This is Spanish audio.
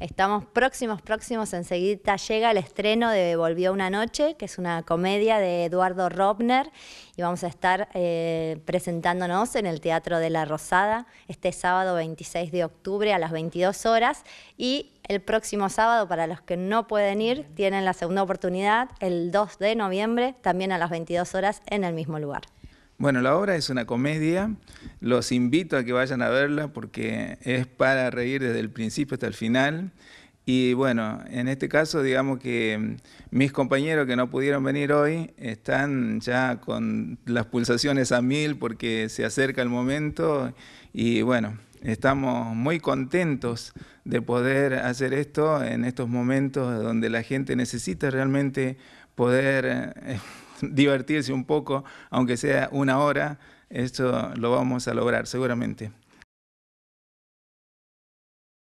Estamos próximos, próximos. Enseguida llega el estreno de Volvió una noche, que es una comedia de Eduardo Robner. Y vamos a estar eh, presentándonos en el Teatro de la Rosada este sábado 26 de octubre a las 22 horas. Y el próximo sábado, para los que no pueden ir, tienen la segunda oportunidad, el 2 de noviembre, también a las 22 horas en el mismo lugar. Bueno, la obra es una comedia. Los invito a que vayan a verla porque es para reír desde el principio hasta el final. Y bueno, en este caso, digamos que mm, mis compañeros que no pudieron venir hoy están ya con las pulsaciones a mil porque se acerca el momento y bueno, estamos muy contentos de poder hacer esto en estos momentos donde la gente necesita realmente poder... Eh, divertirse un poco, aunque sea una hora, esto lo vamos a lograr seguramente.